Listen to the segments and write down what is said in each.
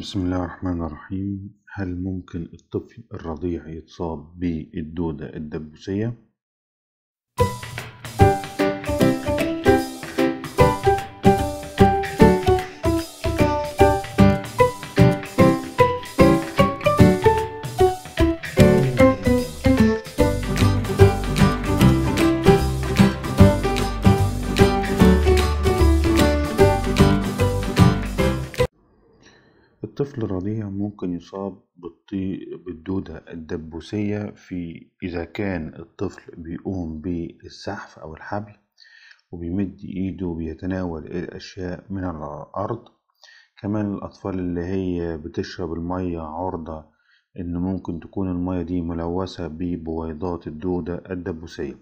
بسم الله الرحمن الرحيم هل ممكن الطفل الرضيع يتصاب بالدودة الدبوسية؟ الطفل الرضيع ممكن يصاب بالدودة الدبوسية في إذا كان الطفل بيقوم بالسحف أو الحبل وبيمد إيده وبيتناول الأشياء من الأرض كمان الأطفال اللي هي بتشرب المية عرضة إن ممكن تكون المية دي ملوثة ببويضات الدودة الدبوسية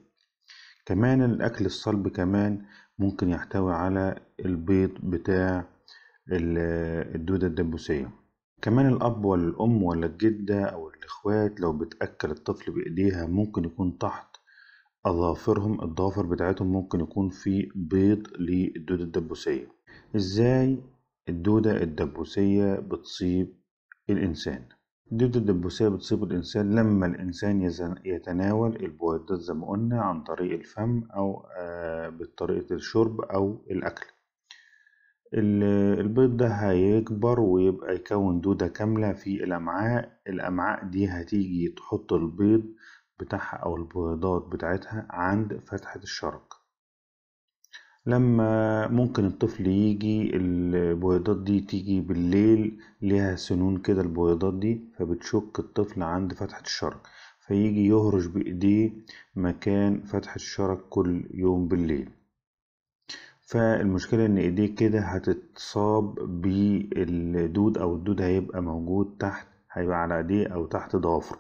كمان الأكل الصلب كمان ممكن يحتوي على البيض بتاع الدودة الدبوسية كمان الأب ولا الأم ولا الجدة أو الإخوات لو بتأكل الطفل بإيديها ممكن يكون تحت أظافرهم الضافر بتاعتهم ممكن يكون في بيض للدودة الدبوسية إزاي الدودة الدبوسية بتصيب الإنسان الدودة الدبوسية بتصيب الإنسان لما الإنسان يتناول البويضات زي ما قلنا عن طريق الفم أو آه، بطريقة الشرب أو الأكل البيض ده هيكبر ويبقى يكون دودة كاملة في الأمعاء الأمعاء دي هتيجي تحط البيض بتاعها أو البيضات بتاعتها عند فتحة الشرج لما ممكن الطفل يجي البويضات دي تيجي بالليل ليها سنون كده البويضات دي فبتشك الطفل عند فتحة الشرج فيجي يهرش بإيديه مكان فتحة الشرج كل يوم بالليل فالمشكلة ان ايديك كده هتتصاب بالدود او الدود هيبقى موجود تحت هيبقى على ايديه او تحت ضوافره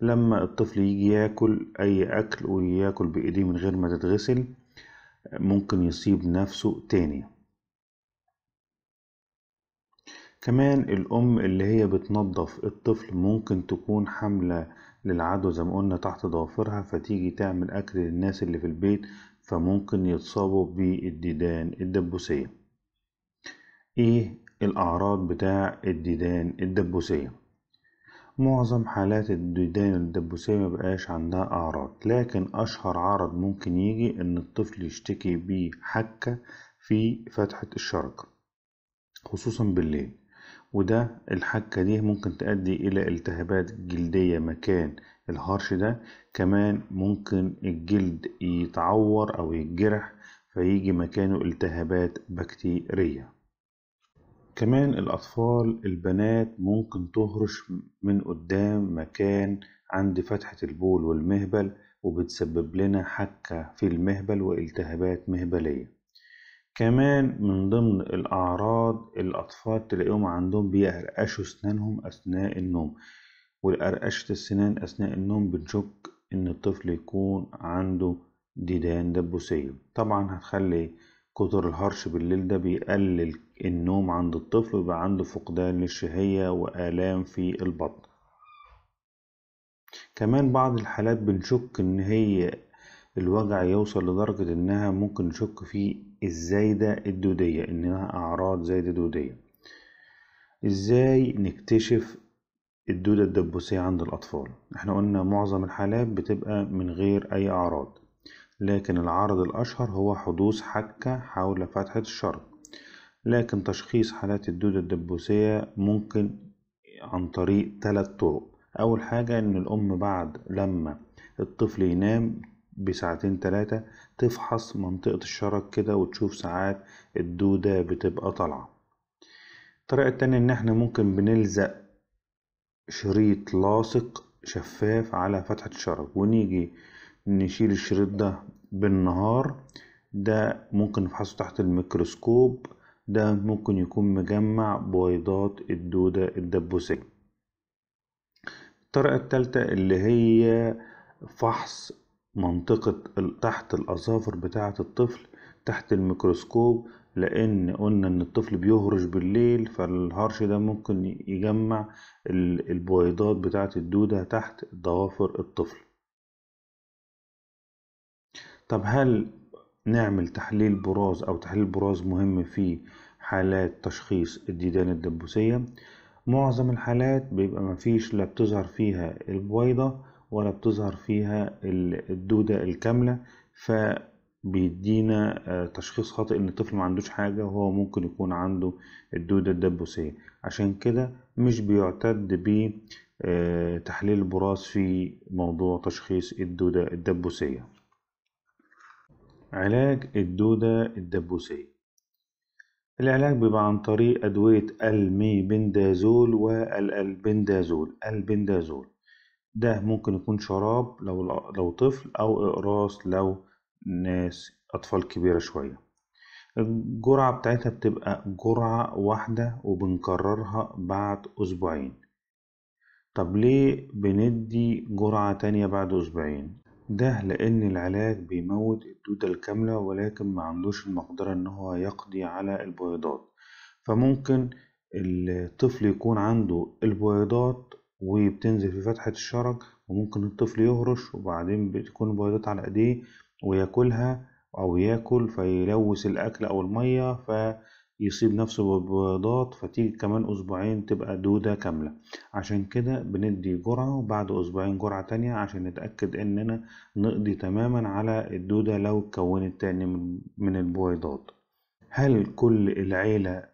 لما الطفل يجي ياكل اي اكل وياكل بايديه من غير ما تتغسل ممكن يصيب نفسه تاني كمان الام اللي هي بتنظف الطفل ممكن تكون حاملة للعدوى زي ما قلنا تحت ضوافرها فتيجي تعمل اكل للناس اللي في البيت فممكن يتصابوا بالديدان الدبوسية ايه الاعراض بتاع الديدان الدبوسية معظم حالات الديدان الدبوسية مبقاش عندها اعراض لكن اشهر عرض ممكن يجي ان الطفل يشتكي بحكة في فتحة الشرج خصوصا بالليل وده الحكة دي ممكن تؤدي إلى التهابات جلدية مكان الهرش ده كمان ممكن الجلد يتعور أو يتجرح فيجي مكانه التهابات بكتيرية كمان الأطفال البنات ممكن تهرش من قدام مكان عند فتحة البول والمهبل وبتسبب لنا حكة في المهبل والتهابات مهبلية كمان من ضمن الأعراض الأطفال تلاقيهم عندهم بيقرقشوا أسنانهم أثناء النوم والقرقشة السنان أثناء النوم بنشك إن الطفل يكون عنده ديدان دبوسية طبعا هتخلي كتر الهرش بالليل ده بيقلل النوم عند الطفل ويبقى عنده فقدان للشهية وآلام في البطن كمان بعض الحالات بنشك إن هي الوجع يوصل لدرجة إنها ممكن نشك في الزايدة الدودية إنها أعراض زايدة دودية إزاي نكتشف الدودة الدبوسية عند الأطفال احنا قلنا معظم الحالات بتبقى من غير أي أعراض لكن العرض الأشهر هو حدوث حكة حول فتحة الشرج لكن تشخيص حالات الدودة الدبوسية ممكن عن طريق ثلاث طرق أول حاجة إن الأم بعد لما الطفل ينام بساعتين تلاتة تفحص منطقة الشرج كده وتشوف ساعات الدودة بتبقى طالعة الطريقة التانية إن احنا ممكن بنلزق شريط لاصق شفاف على فتحة الشرج ونيجي نشيل الشريط ده بالنهار ده ممكن نفحصه تحت الميكروسكوب ده ممكن يكون مجمع بويضات الدودة الدبوسية الطريقة التالتة اللي هي فحص منطقة تحت الأظافر بتاعة الطفل تحت الميكروسكوب لان قلنا ان الطفل بيهرش بالليل فالهرش ده ممكن يجمع البويضات بتاعة الدودة تحت ضوافر الطفل طب هل نعمل تحليل براز او تحليل براز مهم في حالات تشخيص الديدان الدبوسية معظم الحالات بيبقى مفيش لا بتظهر فيها البويضة ولا بتظهر فيها الدودة الكاملة ف بيدينا آه، تشخيص خاطئ ان الطفل ما عندوش حاجة وهو ممكن يكون عنده الدودة الدبوسية عشان كده مش بيعتد ب آه، تحليل البراز في موضوع تشخيص الدودة الدبوسية علاج الدودة الدبوسية العلاج بيبقى عن طريق أدوية الميبندازول والالبندازول البندازول ده ممكن يكون شراب لو لو طفل أو إقراص لو ناس أطفال كبيرة شوية الجرعة بتاعتها بتبقى جرعة واحدة وبنكررها بعد أسبوعين طب ليه بندي جرعة تانية بعد أسبوعين؟ ده لأن العلاج بيموت الدودة الكاملة ولكن ما عندوش المقدرة إن هو يقضي على البويضات فممكن الطفل يكون عنده البويضات وبتنزل في فتحة الشرج وممكن الطفل يهرش وبعدين بتكون البويضات على ايديه وياكلها او ياكل فيلوث الاكل او المية فيصيب نفسه ببياضات فتيجي كمان اسبوعين تبقى دودة كاملة عشان كده بندي جرعة وبعد اسبوعين جرعة تانية عشان نتأكد اننا نقضي تماما على الدودة لو اتكونت تاني من البويضات هل كل العيلة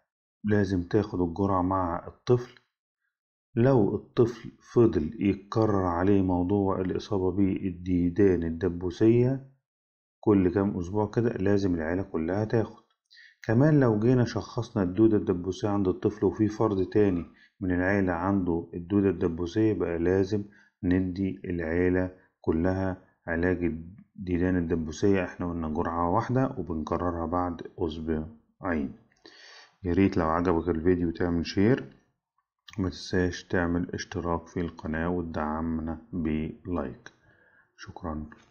لازم تاخد الجرعة مع الطفل؟ لو الطفل فضل يتكرر عليه موضوع الإصابة بالديدان الدبوسية كل كام أسبوع كده لازم العيلة كلها تاخد كمان لو جينا شخصنا الدودة الدبوسية عند الطفل وفي فرد تاني من العيلة عنده الدودة الدبوسية بقى لازم ندي العيلة كلها علاج الديدان الدبوسية احنا قلنا جرعة واحدة وبنكررها بعد أسبوعين ياريت لو عجبك الفيديو تعمل شير متنساش تعمل اشتراك في القناة وتدعمنا بلايك شكرا